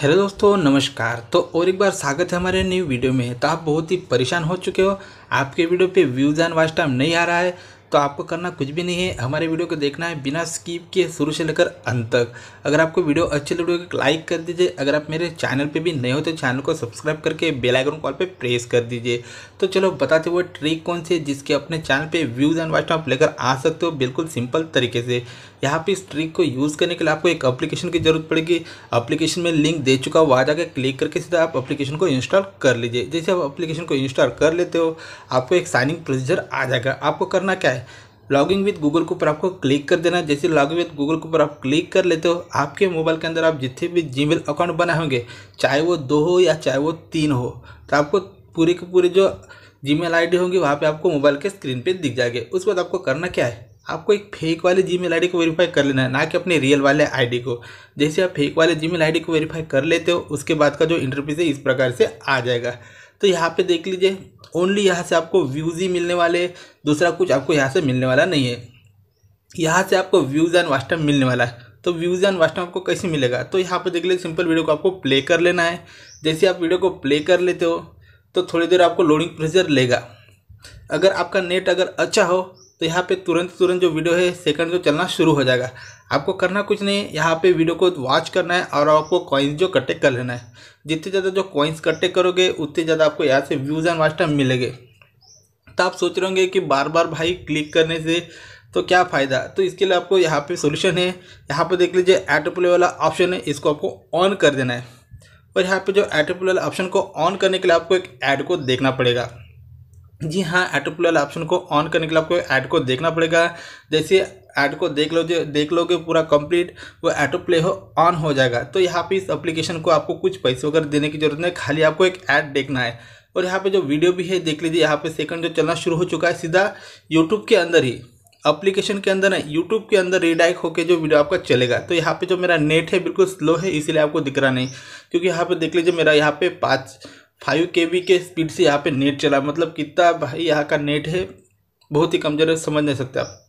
hello दोस्तों नमस्कार तो और एक बार स्वागत है हमारे न्यू वीडियो में तो आप बहुत ही परेशान हो चुके हो आपके वीडियो पे व्यूज़ एंड वाच टाइम नहीं आ रहा है तो आपको करना कुछ भी नहीं है हमारे वीडियो को देखना है बिना स्किप के शुरू से लेकर अंत तक अगर आपको वीडियो अच्छी लगे तो लाइक कर दीजिए अगर आप मेरे चैनल पे भी नए हो तो चैनल को सब्सक्राइब करके बेल आइकन कॉल पे प्रेस कर दीजिए तो चलो बताते हुए ट्रिक कौन सी जिसके अपने चैनल पर व्यूज़ एंड वाइट आप लेकर आ सकते हो बिल्कुल सिंपल तरीके से यहाँ पर इस ट्रिक को यूज़ करने के लिए आपको एक अप्लीकेशन की जरूरत पड़ेगी अप्लीकेशन में लिंक दे चुका वहाँ जाकर क्लिक करके सीधा आप अप्लीकेशन को इंस्टॉल कर लीजिए जैसे आप अप्लीकेशन को इंस्टॉल कर लेते हो आपको एक साइनिंग प्रोसीजर आ जाएगा आपको करना क्या है है लॉगिंग विद गूगल के ऊपर आपको क्लिक कर देना जैसे लॉगिंग विद गूगल के ऊपर आप क्लिक कर लेते हो आपके मोबाइल के अंदर आप जितने भी जीमेल अकाउंट बनाए होंगे चाहे वो दो हो या चाहे वो तीन हो तो आपको पूरे के पूरे जो जीमेल आईडी होंगी वहाँ पर आपको मोबाइल के स्क्रीन पर दिख जाएंगे उसके बाद आपको करना क्या है आपको एक फेक वाले जी मेल को वेरीफाई कर लेना है ना कि अपने रियल वाले आईडी को जैसे आप फेक वाले जी मेल को वेरीफाई कर लेते हो उसके बाद का जो इंटरव्यू है इस प्रकार से आ जाएगा तो यहाँ पे देख लीजिए ओनली यहाँ से आपको व्यूज़ ही मिलने वाले दूसरा कुछ आपको यहाँ से मिलने वाला नहीं है यहाँ से आपको व्यूज़ एंड वास्टम मिलने वाला है तो व्यूज़ एंड वास्टम आपको कैसे मिलेगा तो यहाँ पर देख लीजिए सिंपल वीडियो को आपको प्ले कर लेना है जैसे आप वीडियो को प्ले कर लेते हो तो थोड़ी देर आपको लोडिंग प्रेशर लेगा अगर आपका नेट अगर अच्छा हो तो यहाँ पे तुरंत तुरंत जो वीडियो है सेकंड जो चलना शुरू हो जाएगा आपको करना कुछ नहीं है यहाँ पे वीडियो को वॉच करना है और आपको कॉइन्स जो कट्टे कर लेना है जितने ज़्यादा जो कॉइन्स कट्टे करोगे उतने ज़्यादा आपको यहाँ से व्यूज़ एंड वास्ट टाइम मिलेंगे तो आप सोच रहे होंगे कि बार बार भाई क्लिक करने से तो क्या फ़ायदा तो इसके लिए आपको यहाँ पे सोल्यूशन है यहाँ पर देख लीजिए एटोप्ले वाला ऑप्शन है इसको आपको ऑन कर देना है और यहाँ पे जो एटोप्ले वाला ऑप्शन को ऑन करने के लिए आपको एक ऐड को देखना पड़ेगा जी हाँ एटोप्ले वाला ऑप्शन को ऑन करने के लिए आपको ऐड को देखना पड़ेगा जैसे ऐड को देख लो देख लोगे पूरा कंप्लीट वो ऐटो प्ले हो ऑन हो जाएगा तो यहाँ पे इस एप्लीकेशन को आपको कुछ पैसे वगैरह देने की जरूरत नहीं खाली आपको एक ऐड देखना है और यहाँ पे जो वीडियो भी है देख लीजिए यहाँ पे सेकंड जो चलना शुरू हो चुका है सीधा यूट्यूब के अंदर ही अप्लीकेशन के अंदर नहीं यूट्यूब के अंदर रिडाइक होकर जो वीडियो आपका चलेगा तो यहाँ पर जो मेरा नेट है बिल्कुल स्लो है इसीलिए आपको दिख रहा नहीं क्योंकि यहाँ पर देख लीजिए मेरा यहाँ पे पाँच फाइव के बी के स्पीड से यहाँ पे नेट चला मतलब कितना भाई यहाँ का नेट है बहुत ही कमज़ोर है समझ नहीं सकते आप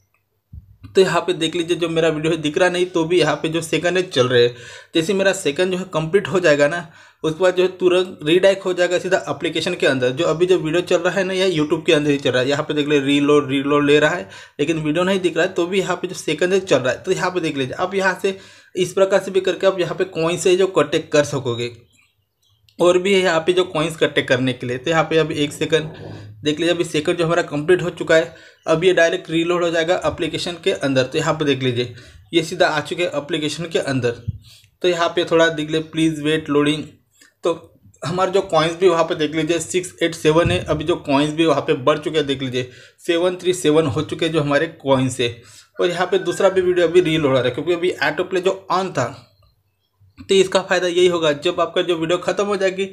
तो यहाँ पे देख लीजिए जो मेरा वीडियो है दिख रहा नहीं तो भी यहाँ पे जो सेकंड है चल रहे हैं जैसे मेरा सेकंड जो है कंप्लीट हो जाएगा ना उसके बाद जो है तुरंत रीडाइक हो जाएगा सीधा एप्लीकेशन के अंदर जो अभी जो वीडियो चल रहा है ना यह यूट्यूब के अंदर ही चल रहा है यहाँ पे देख ले रीलोड रीलोड ले रहा है लेकिन वीडियो नहीं दिख रहा है तो भी यहाँ पे जो सेकंड है चल रहा है तो यहाँ पे देख लीजिए आप यहाँ से इस प्रकार से भी करके आप यहाँ पे कॉइन से जो कॉन्टेक्ट कर सकोगे और भी है यहाँ पे जो कॉइन्स इकट्ठे करने के लिए तो यहाँ पे अभी एक सेकंड देख लीजिए अभी सेकंड जो हमारा कंप्लीट हो चुका है अब ये डायरेक्ट रीलोड हो जाएगा अप्लीकेशन के अंदर तो यहाँ पे देख लीजिए ये सीधा आ चुके हैं अप्लीकेशन के अंदर तो यहाँ पे थोड़ा देख लीजिए प्लीज़ वेट लोडिंग तो हमारे जो कॉइन्स भी वहाँ पे देख लीजिए सिक्स एट सेवन है अभी जो कॉइन्स भी वहाँ पे बढ़ चुके हैं देख लीजिए सेवन थ्री सेवन हो चुके हैं जो हमारे कॉइन्स है और यहाँ पे दूसरा भी वीडियो अभी रील हो रहा है क्योंकि अभी ऑटो प्ले जो ऑन था तो इसका फ़ायदा यही होगा जब आपका जो वीडियो ख़त्म हो जाएगी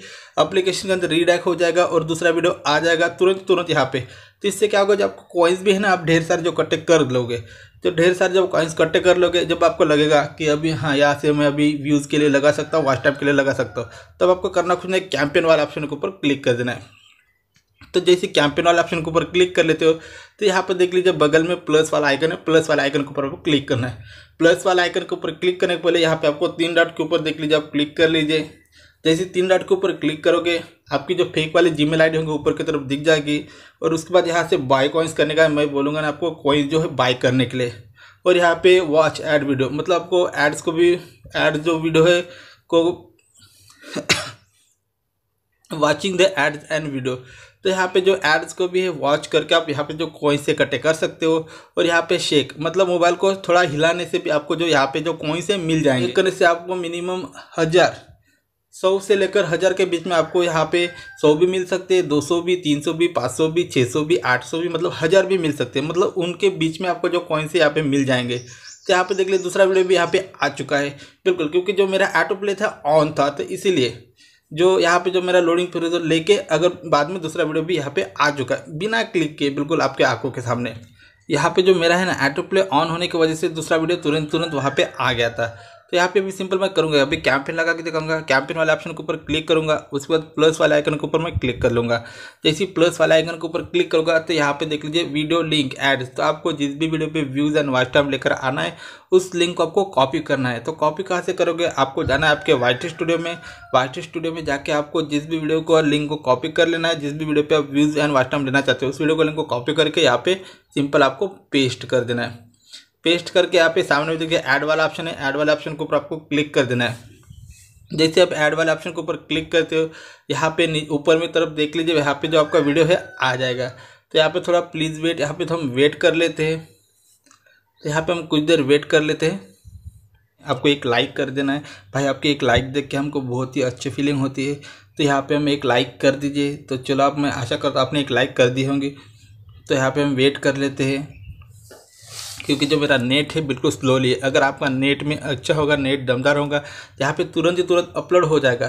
एप्लीकेशन के अंदर रीडैक हो जाएगा और दूसरा वीडियो आ जाएगा तुरंत तुरंत यहाँ पे तो इससे क्या होगा जब आपको कॉइन्स भी है ना आप ढेर सारे जो कट्टे कर लोगे तो ढेर सारे जब कॉइन्स कट्टे कर लोगे जब आपको लगेगा कि अभी हाँ यहाँ से मैं अभी व्यूज़ के लिए लगा सकता हूँ व्हाट्सएप के लिए लगा सकता हूँ तब आपको करना कुछ नहीं कैंपेन वाले ऑप्शन के ऊपर क्लिक कर देना है तो जैसे कैंपेन वाले ऑप्शन के ऊपर क्लिक कर लेते हो तो यहाँ पर देख लीजिए बगल में प्लस वाला आइकन है प्लस वाला आइकन के ऊपर आपको क्लिक करना है प्लस वाला आइकन के ऊपर क्लिक करने के पहले यहाँ पे आपको तीन डॉट के ऊपर देख लीजिए आप क्लिक कर लीजिए जैसे तीन डॉट के ऊपर क्लिक करोगे आपकी जो फेक वाली जीमेल डी होंगे ऊपर की तरफ दिख जाएगी और उसके बाद यहाँ से बाय कॉइन्स करने का मैं बोलूँगा ना आपको कॉइन्स जो है बाय करने के लिए और यहाँ पे वॉच ऐड वीडियो मतलब आपको एड्स को भी एड जो वीडियो है को watching the ads and video तो यहाँ पे जो एड्स को भी वॉच करके आप यहाँ पे जो कॉइन से कटे कर सकते हो और यहाँ पे शेक मतलब मोबाइल को थोड़ा हिलाने से भी आपको जो यहाँ पे जो कॉइन से मिल जाएंगे करने से आपको मिनिमम हज़ार सौ से लेकर हज़ार के बीच में आपको यहाँ पे सौ भी मिल सकते हैं दो सौ भी तीन सौ भी पाँच सौ भी छः सौ भी आठ सौ भी मतलब हज़ार भी मिल सकते हैं मतलब उनके बीच में आपको जो कॉइन से यहाँ पे मिल जाएंगे तो यहाँ पे देख लीजिए दूसरा वीडियो भी यहाँ पे आ चुका है बिल्कुल क्योंकि जो मेरा ऑटो प्ले था ऑन था तो इसीलिए जो यहाँ पे जो मेरा लोडिंग तो पीरियड लेके अगर बाद में दूसरा वीडियो भी यहाँ पे आ चुका है बिना क्लिक के बिल्कुल आपके आंखों के सामने यहाँ पे जो मेरा है ना ऑटो प्ले ऑन होने की वजह से दूसरा वीडियो तुरंत तुरंत वहाँ पे आ गया था तो यहाँ पे अभी सिंपल मैं करूँगा अभी कैंपेन लगा के दिखाऊंगा कैंपेन वाले ऑप्शन के ऊपर क्लिक करूँगा उसके बाद प्लस वाले आइकन के ऊपर मैं क्लिक कर लूँगा जैसे तो प्लस वाले आइकन के ऊपर क्लिक करूँगा तो यहाँ पे देख लीजिए वीडियो लिंक एड्स तो आपको जिस भी वीडियो पे व्यूज़ एंड वाइस टाइम लेकर आना है उस लिंक को आपको कॉपी करना है तो कॉपी कहाँ से करोगे आपको जाना है आपके वाइट स्टूडियो में वाइट स्टूडियो में जाके आपको जिस भी वीडियो को लिंक को कॉपी कर लेना है जिस भी वीडियो पर आप व्यूज़ एंड वाइस टाइम लेना चाहते हो उस वीडियो को लिंक को कॉपी करके यहाँ पे सिंपल आपको पेस्ट कर देना है पेस्ट करके यहाँ पे सामने में देखिए ऐड वाला ऑप्शन है ऐड वाले ऑप्शन के ऊपर आपको क्लिक कर देना है जैसे आप ऐड वाले ऑप्शन के ऊपर क्लिक करते हो यहाँ पे ऊपर में तरफ देख लीजिए यहाँ पे जो आपका वीडियो है आ जाएगा तो यहाँ पे थोड़ा प्लीज़ वेट यहाँ पे तो हम वेट कर लेते हैं तो यहाँ पे हम कुछ देर वेट कर लेते हैं आपको एक लाइक कर देना है भाई आपकी एक लाइक देख के हमको बहुत ही अच्छी फीलिंग होती है तो यहाँ पर हम एक लाइक कर दीजिए तो चलो आप मैं आशा करता आपने एक लाइक कर दी होंगी तो यहाँ पर हम वेट कर लेते हैं क्योंकि जो मेरा नेट है बिल्कुल स्लोली है अगर आपका नेट में अच्छा होगा नेट दमदार होगा यहाँ पे तुरंत ही तुरंत अपलोड हो जाएगा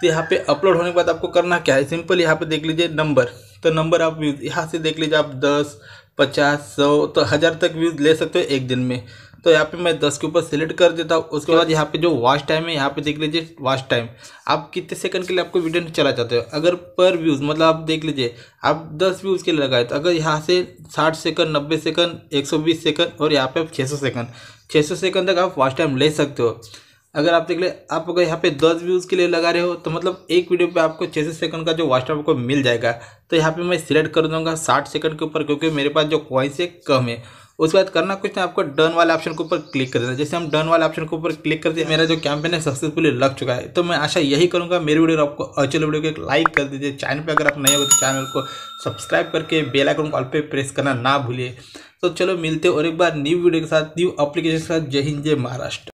तो यहाँ पे अपलोड होने के बाद आपको करना क्या है सिंपल यहाँ पे देख लीजिए नंबर तो नंबर आप यहाँ से देख लीजिए आप दस पचास सौ तो हज़ार तक व्यूज़ ले सकते हो एक दिन में तो यहाँ पे मैं दस के ऊपर सेलेक्ट कर देता हूँ उसके बाद यहाँ पे जो वॉच टाइम है यहाँ पे देख लीजिए वॉच टाइम आप कितने सेकंड के लिए आपको वीडियो चला चाहते हो अगर पर व्यूज़ मतलब आप देख लीजिए आप दस व्यूज़ के लिए लगाए तो अगर यहाँ से साठ सेकंड नब्बे सेकंड एक सौ बीस सेकंड और यहाँ पे आप छः सौ सेकंड छः सौ सेकंड तक आप वॉच टाइम ले सकते हो अगर आप देख ले आप अगर यहाँ पे दस व्यूज़ के लिए लगा रहे हो तो मतलब एक वीडियो पे आपको छः सौ सेकंड का जो वाच टाइम आपको मिल जाएगा तो यहाँ पे मैं सिलेक्ट कर दूंगा साठ सेकंड के ऊपर क्योंकि मेरे पास जो कॉइंस है कम है उसके बाद करना कुछ नहीं आपको डन वाले ऑप्शन के ऊपर क्लिक कर देना जैसे हम डन वाले ऑप्शन के ऊपर क्लिक कर दिए मेरा जो कैंपेन है सक्सेसफुली लग चुका है तो मैं आशा यही करूँगा मेरी वीडियो आपको अच्छी वीडियो को एक लाइक कर दीजिए चैनल पर अगर आप नए हो तो चैनल को सब्सक्राइब करके बेल आइकन कॉल पे प्रेस करना ना भूलिए तो चलो मिलते और एक बार न्यू वीडियो के साथ न्यू अप्लीकेशन के साथ जय हिंद जय महाराष्ट्र